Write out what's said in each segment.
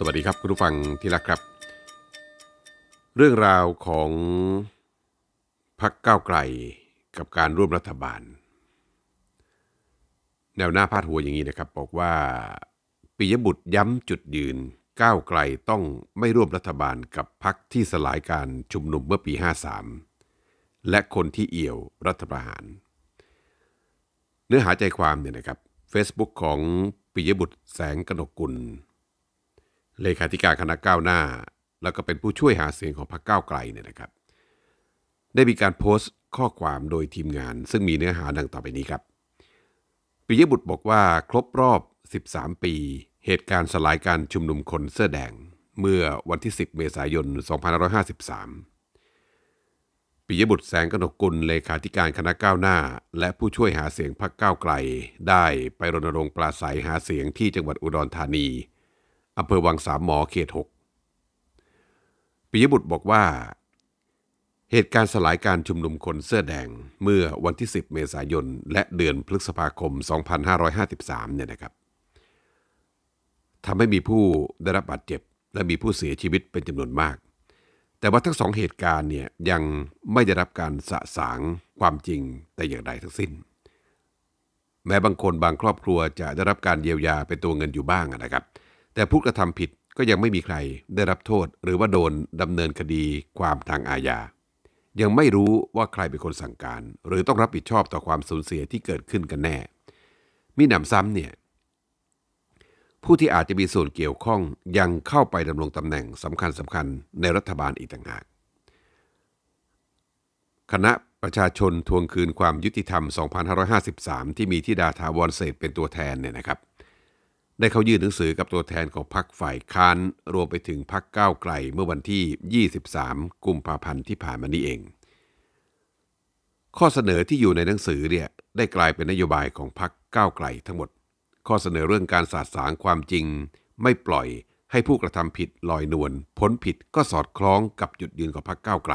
สวัสดีครับ คุณผู้ฟังที่รักครับ เรื่องราวของพักก้าวไกลกับการร่วมรัฐบาล แนวหน้าพาดหัวอย่างนี้นะครับ บอกว่าปิยบุตรย้ำจุดยืน ก้าวไกลต้องไม่ร่วมรัฐบาลกับพักที่สลายการชุมนุมเมื่อปี 53 และคนที่เอี่ยวรัฐประหารเนื้อหาใจความ เนี่ยนะครับ Facebook ของปิยบุตรแสงกนกกุลเลขาธิการคณะก้าวหน้า แล้วก็เป็นผู้ช่วยหาเสียงของพรรคก้าวไกลเนี่ยนะครับ ได้มีการโพสต์ข้อความโดยทีมงาน ซึ่งมีเนื้อหาดังต่อไปนี้ครับ ปิยบุตรบอกว่าครบรอบ 13 ปี เหตุการณ์สลายการชุมนุมคนเสื้อแดงเมื่อวันที่ 10 เมษายน2553ปิยบุตรแสงกนกุลเลขาธิการคณะก้าวหน้าและผู้ช่วยหาเสียงพรรคก้าวไกล ได้ไปรณรงค์ปราศัยหาเสียงที่จังหวัดอุดรธานีอำเภอวังสามหมอเขตหกปิยบุตรบอกว่า เหตุการณ์สลายการชุมนุมคนเสื้อแดงเมื่อวันที่ 10 เมษายน และเดือนพฤษภาคม 2553เนี่ยนะครับทำให้มีผู้ได้รับบาดเจ็บ และมีผู้เสียชีวิตเป็นจำนวนมาก แต่ว่าทั้งสองเหตุการณ์เนี่ยยังไม่ได้รับการสะสางความจริงแต่อย่างใดทั้งสิ้น แม้บางคนบางครอบครัวจะได้รับการเยียวยาเป็นตัวเงินอยู่บ้างนะครับแต่ผู้กระทำผิดก็ยังไม่มีใครได้รับโทษหรือว่าโดนดำเนินคดีความทางอาญา ยังไม่รู้ว่าใครเป็นคนสั่งการ หรือต้องรับผิดชอบต่อความสูญเสียที่เกิดขึ้นกันแน่ มีหนำซ้ำเนี่ย ผู้ที่อาจจะมีส่วนเกี่ยวข้องยังเข้าไปดำรงตำแหน่งสำคัญสำคัญในรัฐบาลอีกต่างหากคณะประชาชนทวงคืนความยุติธรรม 2553 ที่มีที่ดาทาวรเศษเป็นตัวแทนเนี่ยนะครับได้เข้ายื่นหนังสือกับตัวแทนของพรรคฝ่ายค้านรวมไปถึงพรรคก้าวไกลเมื่อวันที่ 23 กุมภาพันธ์ที่ผ่านมานี้เอง ข้อเสนอที่อยู่ในหนังสือเนี่ยได้กลายเป็นนโยบายของพรรคก้าวไกลทั้งหมด ข้อเสนอเรื่องการสาดสางความจริง ไม่ปล่อยให้ผู้กระทำผิดลอยนวลพ้นผิดก็สอดคล้องกับจุดยืนของพรรคก้าวไกล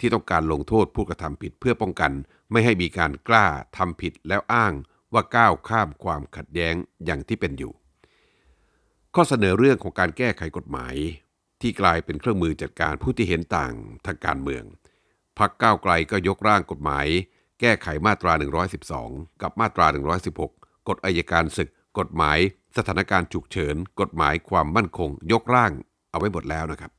ที่ต้องการลงโทษผู้กระทำผิดเพื่อป้องกันไม่ให้มีการกล้าทำผิดแล้วอ้างว่าก้าวข้ามความขัดแย้งอย่างที่เป็นอยู่ ข้อเสนอเรื่องของการแก้ไขกฎหมาย ที่กลายเป็นเครื่องมือจัดการผู้ที่เห็นต่างทางการเมือง พักก้าวไกลก็ยกร่างกฎหมาย แก้ไขมาตรา 112 กับมาตรา 116 กฎอายการศึก กฎหมาย สถานการณ์ฉุกเฉินกฎหมายความมั่นคง ยกร่าง เอาไว้หมดแล้วนะครับ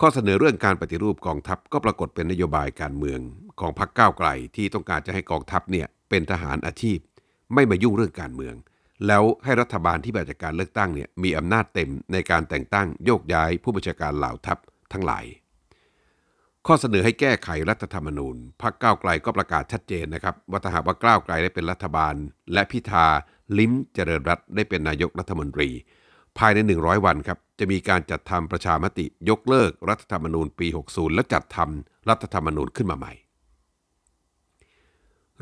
ข้อเสนอเรื่องการปฏิรูปกองทัพก็ปรากฏเป็นนโยบายการเมือง ของพรรคก้าวไกลที่ต้องการจะให้กองทัพเนี่ยเป็นทหารอาชีพไม่มายุ่งเรื่องการเมือง แล้วให้รัฐบาลที่มาจากการเลือกตั้งเนี่ยมีอำนาจเต็มในการแต่งตั้งโยกย้ายผู้บัญชาการเหล่าทัพทั้งหลาย ข้อเสนอให้แก้ไขรัฐธรรมนูญพรรคก้าวไกลก็ประกาศชัดเจนนะครับว่าถ้าหากว่าก้าวไกลได้เป็นรัฐบาล และพิธา ลิ้ม เจริญรัตได้เป็นนายกรัฐมนตรี ภายใน 100 วันครับจะมีการจัดทำประชามติยกเลิกรัฐธรรมนูญปี 60 และจัดทำรัฐธรรมนูญขึ้นมาใหม่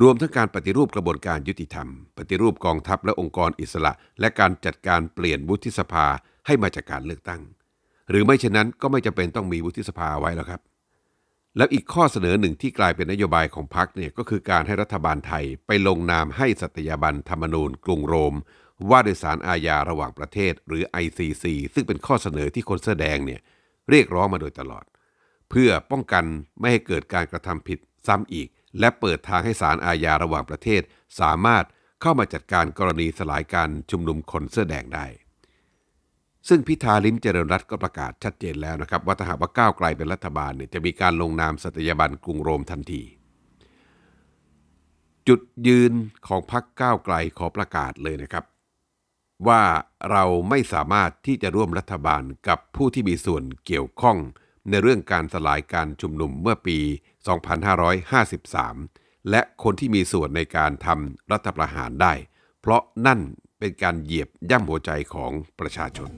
รวมทั้งการปฏิรูปกระบวนการยุติธรรม ปฏิรูปกองทัพและองค์กรอิสระและการจัดการเปลี่ยนวุฒิสภาให้มาจากการเลือกตั้ง หรือไม่เช่นนั้นก็ไม่จำเป็นต้องมีวุฒิสภาไว้แล้วครับ แล้วอีกข้อเสนอหนึ่งที่กลายเป็นนโยบายของพรรคเนี่ยก็คือการให้รัฐบาลไทยไปลงนามให้สัตยาบันธรรมนูญ กรุงโรมว่าโดยสารอาญาระหว่างประเทศหรือ ICC ซึ่งเป็นข้อเสนอที่คนเสื้อแดงเนี่ยเรียกร้องมาโดยตลอด เพื่อป้องกันไม่ให้เกิดการกระทำผิดซ้ำอีกและเปิดทางให้ศาลอาญาระหว่างประเทศ สามารถเข้ามาจัดการกรณีสลายการชุมนุมคนเสื้อแดงได้ ซึ่งพิธาลิมเจริญรัตก็ประกาศชัดเจนแล้วนะครับว่าถ้าหากว่าก้าวไกลเป็นรัฐบาลเนี่ยจะมีการลงนามสัตยาบันกรุงโรมทันที จุดยืนของพรรคก้าวไกลขอประกาศเลยนะครับ ว่าเราไม่สามารถที่จะร่วมรัฐบาลกับผู้ที่มีส่วนเกี่ยวข้องในเรื่องการสลายการชุมนุมเมื่อปี 2553 และคนที่มีส่วนในการทำรัฐประหารได้ เพราะนั่นเป็นการเหยียบย่ำหัวใจของประชาชน